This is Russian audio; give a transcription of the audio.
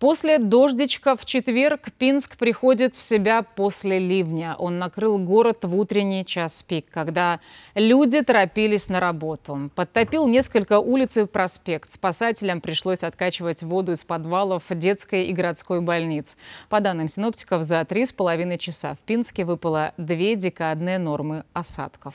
После дождичка в четверг Пинск приходит в себя после ливня. Он накрыл город в утренний час пик, когда люди торопились на работу. Подтопил несколько улиц и проспект. Спасателям пришлось откачивать воду из подвалов детской и городской больниц. По данным синоптиков, за три с половиной часа в Пинске выпало две декадные нормы осадков.